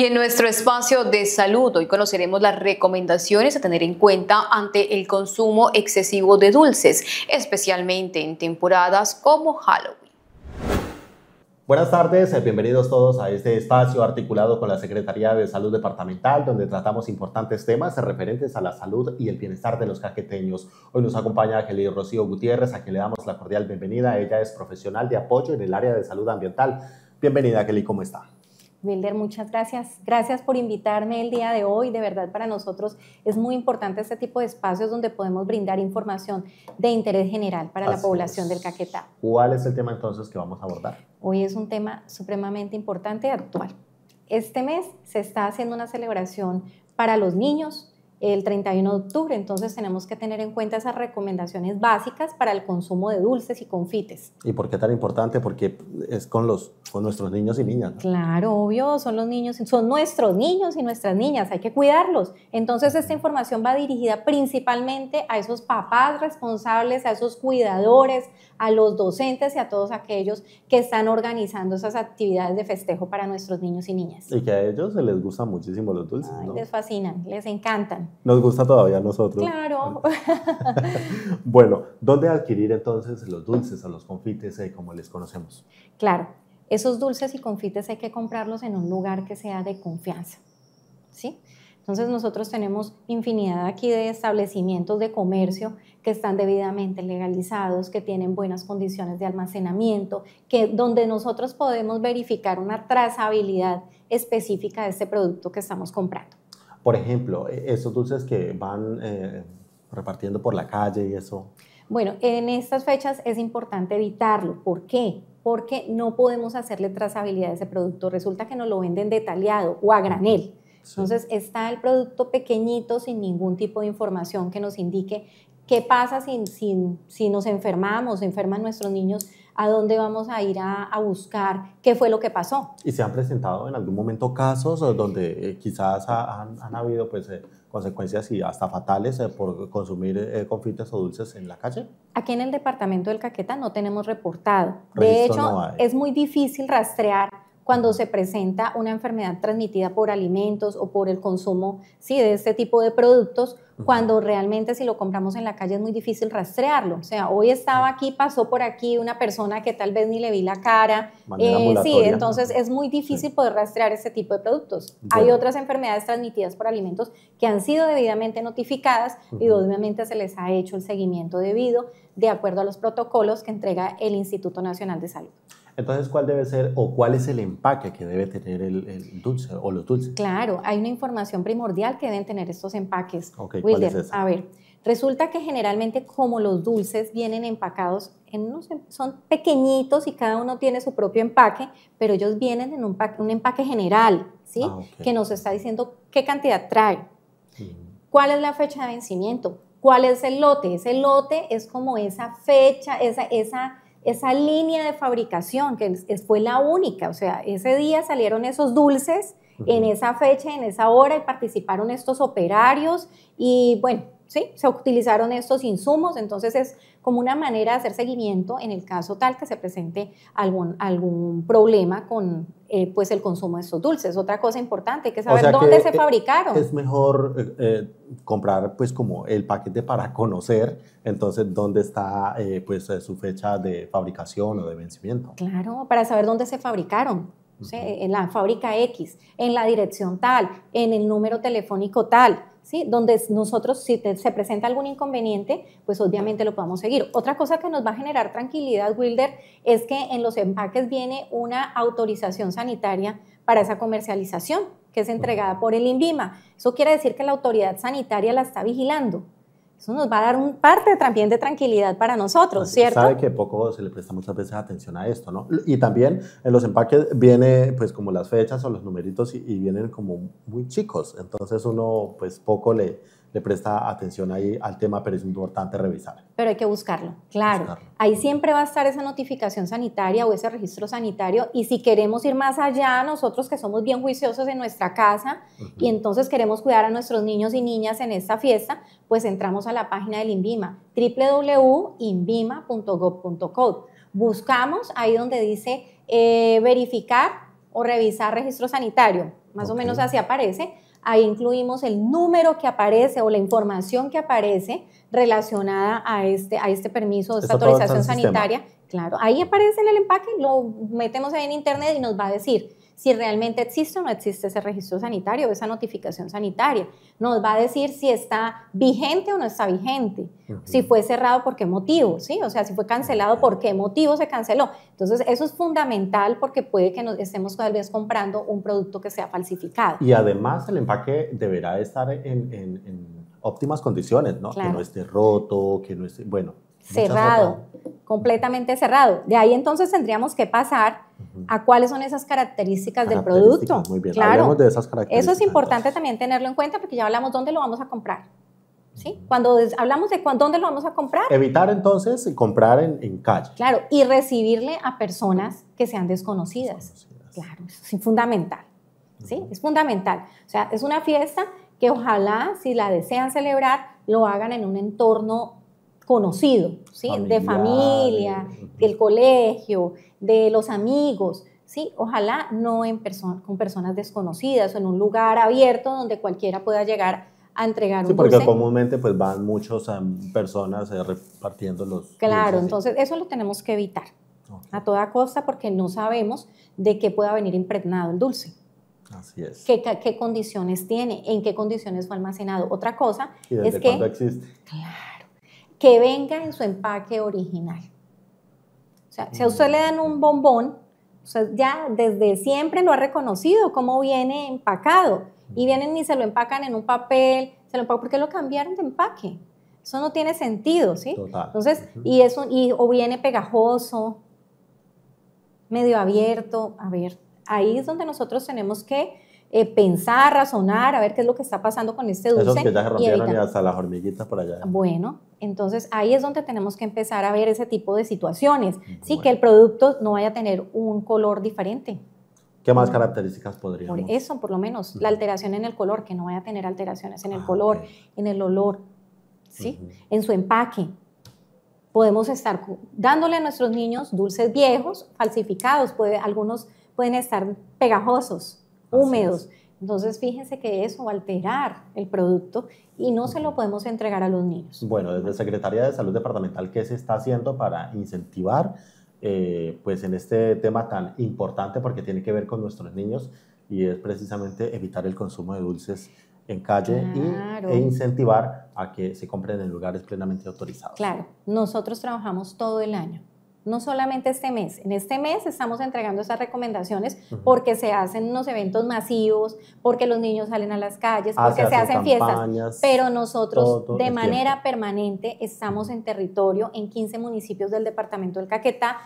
Y en nuestro espacio de salud hoy conoceremos las recomendaciones a tener en cuenta ante el consumo excesivo de dulces, especialmente en temporadas como Halloween. Buenas tardes, eh, bienvenidos todos a este espacio articulado con la Secretaría de Salud Departamental, donde tratamos importantes temas referentes a la salud y el bienestar de los caqueteños. Hoy nos acompaña Angeli Rocío Gutiérrez, a quien le damos la cordial bienvenida. Ella es profesional de apoyo en el área de salud ambiental. Bienvenida, Angeli, ¿cómo está? Wilder, muchas gracias. Gracias por invitarme el día de hoy. De verdad, para nosotros es muy importante este tipo de espacios donde podemos brindar información de interés general para la población del Caquetá. ¿Cuál es el tema entonces que vamos a abordar? Hoy es un tema supremamente importante y actual. Este mes se está haciendo una celebración para los niños, el 31 de octubre. Entonces tenemos que tener en cuenta esas recomendaciones básicas para el consumo de dulces y confites. ¿Y por qué tan importante? Porque es con, los, con nuestros niños y niñas. Claro, obvio, son los niños, son nuestros niños y nuestras niñas, hay que cuidarlos. Entonces esta información va dirigida principalmente a esos papás responsables, a esos cuidadores, a los docentes y a todos aquellos que están organizando esas actividades de festejo para nuestros niños y niñas. Y que a ellos se les gusta muchísimo los dulces. Les fascinan, les encantan. Nos gusta todavía a nosotros. Claro. bueno, ¿dónde adquirir entonces los dulces o los confites, eh, como les conocemos? Claro, esos dulces y confites hay que comprarlos en un lugar que sea de confianza. ¿Sí? Entonces nosotros tenemos infinidad aquí de establecimientos de comercio que están debidamente legalizados, que tienen buenas condiciones de almacenamiento, que donde nosotros podemos verificar una trazabilidad específica de este producto que estamos comprando. Por ejemplo, e, esos dulces que van eh, repartiendo por la calle y eso. Bueno, en estas fechas es importante evitarlo. ¿Por qué? Porque no podemos hacerle trazabilidad a ese producto. Resulta que nos lo venden detallado o a granel. Entonces está el producto pequeñito sin ningún tipo de información que nos indique ¿Qué pasa si, si, si nos enfermamos, enferman nuestros niños? ¿A dónde vamos a ir a, buscar qué fue lo que pasó? ¿Y se han presentado en algún momento casos donde eh, quizás han, habido pues, eh, consecuencias y hasta fatales eh, por consumir confites o dulces en la calle? Aquí en el departamento del Caquetá no tenemos reportado. de hecho, es muy difícil rastrear cuando se presenta una enfermedad transmitida por alimentos o por el consumo sí, de este tipo de productos, cuando realmente si lo compramos en la calle es muy difícil rastrearlo. O sea, hoy estaba aquí, pasó por aquí una persona que tal vez ni le vi la cara. Eh, sí, entonces es muy difícil poder rastrear este tipo de productos. Hay otras enfermedades transmitidas por alimentos que han sido debidamente notificadas y obviamente se les ha hecho el seguimiento debido de acuerdo a los protocolos que entrega el Instituto Nacional de Salud. Entonces, ¿cuál debe ser o cuál es el empaque que debe tener el, dulce o los dulces? Claro, hay una información primordial que deben tener estos empaques. Ok, ¿cuál es esa? A ver, resulta que generalmente como los dulces vienen empacados, son pequeñitos y cada uno tiene su propio empaque, pero ellos vienen en un, un empaque general, ¿sí? Ah, que nos está diciendo qué cantidad trae, mm. cuál es la fecha de vencimiento, cuál es el lote. Ese lote es como esa fecha, esa, esa esa línea de fabricación, que fue la única, o sea, ese día salieron esos dulces en esa fecha, en esa hora, y participaron estos operarios, y bueno, se utilizaron estos insumos, entonces es como una manera de hacer seguimiento en el caso tal que se presente algún, algún problema con eh, pues el consumo de estos dulces. Otra cosa importante, hay que saber dónde se e-, fabricaron. Es mejor eh, eh, comprar pues como el paquete para conocer entonces dónde está pues su fecha de fabricación o de vencimiento. Claro, para saber dónde se fabricaron. En la fábrica X, en la dirección tal, en el número telefónico tal, donde nosotros si se presenta algún inconveniente, pues obviamente lo podemos seguir. Otra cosa que nos va a generar tranquilidad, Wilder, es que en los empaques viene una autorización sanitaria para esa comercialización que es entregada por el INVIMA. Eso quiere decir que la autoridad sanitaria la está vigilando. Eso nos va a dar un parte también de tranquilidad para nosotros, ¿cierto? Sabe que poco se le presta muchas veces atención a esto, ¿no? Y también en los empaques viene pues como las fechas o los numeritos y, y vienen como muy chicos, entonces uno pues poco le, le presta atención ahí al tema, pero es importante revisar. Pero hay que buscarlo, claro. Ahí siempre va a estar esa notificación sanitaria o ese registro sanitario y si queremos ir más allá, nosotros que somos bien juiciosos en nuestra casa y entonces queremos cuidar a nuestros niños y niñas en esta fiesta, pues entramos a la página del INVIMA, www.invima.gov.co. Buscamos ahí donde dice eh, verificar o revisar registro sanitario, más o menos así aparece Ahí incluimos el número que aparece o la información que aparece relacionada a este, a este permiso, o esta autorización sanitaria. Claro, ahí aparece en el empaque, lo metemos ahí en internet y nos va a decir si realmente existe o no existe ese registro sanitario esa notificación sanitaria. Nos va a decir si está vigente o no está vigente, si fue cerrado por qué motivo, ¿sí? O sea, si fue cancelado por qué motivo se canceló. Entonces, eso es fundamental porque puede que nos estemos tal vez comprando un producto que sea falsificado. Y además el empaque deberá estar en, óptimas condiciones, ¿no? Que no esté roto, que no esté, bueno. Cerrado, completamente cerrado. De ahí entonces tendríamos que pasar a cuáles son esas características, del producto. Muy bien, claro. de esas características. Eso es importante también tenerlo en cuenta porque ya hablamos dónde lo vamos a comprar. ¿Sí? Cuando hablamos de dónde lo vamos a comprar. Evitar entonces comprar en, calle. Claro, y recibirle a personas que sean desconocidas. Claro, eso es fundamental. ¿sí? Es fundamental. O sea, es una fiesta que ojalá, si la desean celebrar, lo hagan en un entorno conocido, ¿sí? de familia, del colegio, de los amigos. ¿sí? Ojalá no en con personas desconocidas o en un lugar abierto donde cualquiera pueda llegar a entregar sí, porque comúnmente pues van muchas em, personas eh, repartiendo los Claro, entonces eso lo tenemos que evitar a toda costa porque no sabemos de qué pueda venir impregnado el dulce. Así es. ¿Qué, condiciones tiene? ¿En qué condiciones fue almacenado? Otra cosa ¿Y desde es que... Existe? que venga en su empaque original. O sea, si a usted mm. le dan un bombón, ya desde siempre lo ha reconocido, cómo viene empacado. Y vienen y se lo empacan en un papel, se lo porque lo cambiaron de empaque. Eso no tiene sentido, ¿sí? Total. Entonces, y eso, y, o viene pegajoso, medio abierto, a ver, ahí es donde nosotros tenemos que eh, pensar, razonar, a ver qué es lo que está pasando con este dulce. Esos que ya se rompieron y, hasta las hormiguitas por allá. Bueno, entonces ahí es donde tenemos que empezar a ver ese tipo de situaciones, sí, que el producto no vaya a tener un color diferente. ¿Qué más mm. características podríamos? Por eso, por lo menos, la alteración en el color, que no vaya a tener alteraciones en el ah, color, en el olor, ¿sí? En su empaque. Podemos estar dándole a nuestros niños dulces viejos, falsificados, puede, algunos pueden estar pegajosos, húmedos. Entonces, fíjense que eso va a alterar el producto y no se lo podemos entregar a los niños. Bueno, desde Secretaría de Salud Departamental, ¿qué se está haciendo para incentivar, eh, pues, en este tema tan importante porque tiene que ver con nuestros niños y es precisamente evitar el consumo de dulces en calle e incentivar a que se compren en lugares plenamente autorizados. Claro, nosotros trabajamos todo el año no solamente este mes. En este mes estamos entregando estas recomendaciones porque se hacen unos eventos masivos, porque los niños salen a las calles, ah, porque se, hacen, fiestas. Pero nosotros de manera permanente estamos en territorio, en 15 municipios del departamento del Caquetá,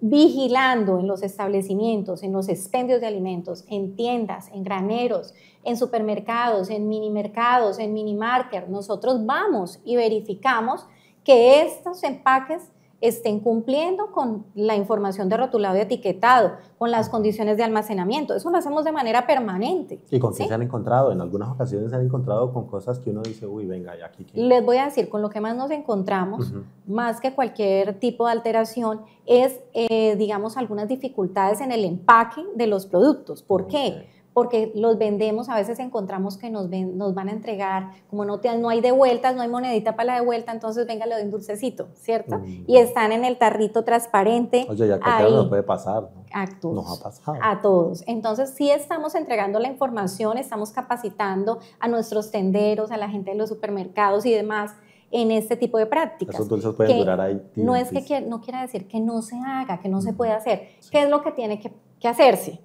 vigilando en los establecimientos, en los expendios de alimentos, en tiendas, en graneros, en supermercados, en mercados en market Nosotros vamos y verificamos que estos empaques estén cumpliendo con la información de rotulado y etiquetado, con las condiciones de almacenamiento. Eso lo hacemos de manera permanente. ¿Y con qué se han encontrado? En algunas ocasiones se han encontrado con cosas que uno dice, uy, venga, ya aquí. quiero. Les voy a decir, con lo que más nos encontramos, más que cualquier tipo de alteración, es, eh, digamos, algunas dificultades en el empaque de los productos. ¿Por qué? porque los vendemos, a veces encontramos que nos, nos van a entregar, como no, te, no hay devueltas, no hay monedita para la devuelta, entonces venga, le doy un dulcecito, ¿cierto? Mm. Y están en el tarrito transparente. Oye, ya que nos puede pasar, A todos. Nos ha pasado. A todos. Entonces, sí estamos entregando la información, estamos capacitando a nuestros tenderos, a la gente de los supermercados y demás en este tipo de prácticas. Esos dulces pueden durar ahí. No es que no quiera decir que no se haga, que no se puede hacer. ¿Qué es lo que tiene que, que hacerse?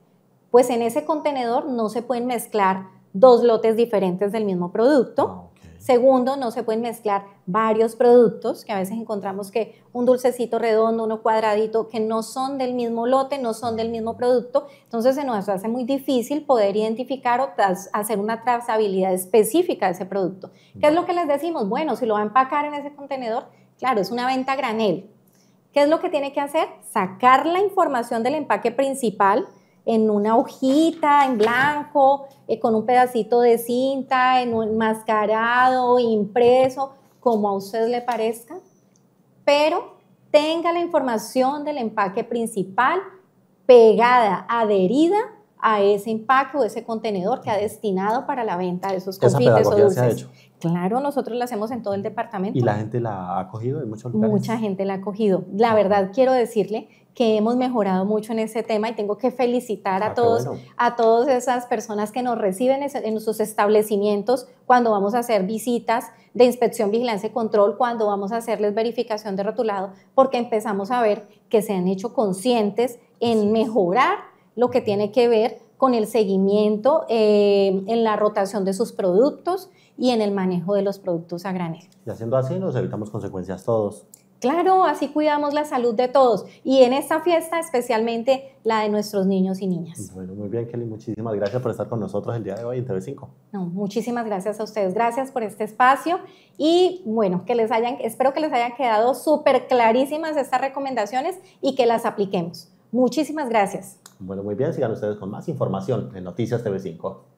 pues en ese contenedor no se pueden mezclar dos lotes diferentes del mismo producto. Ah, Segundo, no se pueden mezclar varios productos, que a veces encontramos que un dulcecito redondo, uno cuadradito, que no son del mismo lote, no son del mismo producto. Entonces se nos hace muy difícil poder identificar o hacer una trazabilidad específica de ese producto. ¿Qué es lo que les decimos? Bueno, si lo va a empacar en ese contenedor, claro, es una venta granel. ¿Qué es lo que tiene que hacer? Sacar la información del empaque principal, en una hojita en blanco, eh, con un pedacito de cinta, en un enmascarado, impreso, como a usted le parezca, pero tenga la información del empaque principal pegada, adherida a ese impacto, o ese contenedor que ha destinado para la venta de esos confites o dulces. Claro, nosotros lo hacemos en todo el departamento. ¿Y la gente la ha cogido en muchos lugares? Mucha gente la ha cogido. La verdad, quiero decirle que hemos mejorado mucho en ese tema y tengo que felicitar a ah, todos, a todas esas personas que nos reciben en sus establecimientos cuando vamos a hacer visitas de inspección, vigilancia y control, cuando vamos a hacerles verificación de rotulado, porque empezamos a ver que se han hecho conscientes en mejorar lo que tiene que ver con el seguimiento eh, en la rotación de sus productos y en el manejo de los productos a granel. Y haciendo así nos evitamos consecuencias todos. Claro, así cuidamos la salud de todos y en esta fiesta especialmente la de nuestros niños y niñas. Bueno, muy bien Kelly, muchísimas gracias por estar con nosotros el día de hoy en TV5. muchísimas gracias a ustedes, gracias por este espacio y bueno, que les hayan, espero que les hayan quedado súper clarísimas estas recomendaciones y que las apliquemos. Muchísimas gracias. Bueno, muy bien, sigan ustedes con más información en Noticias TV5.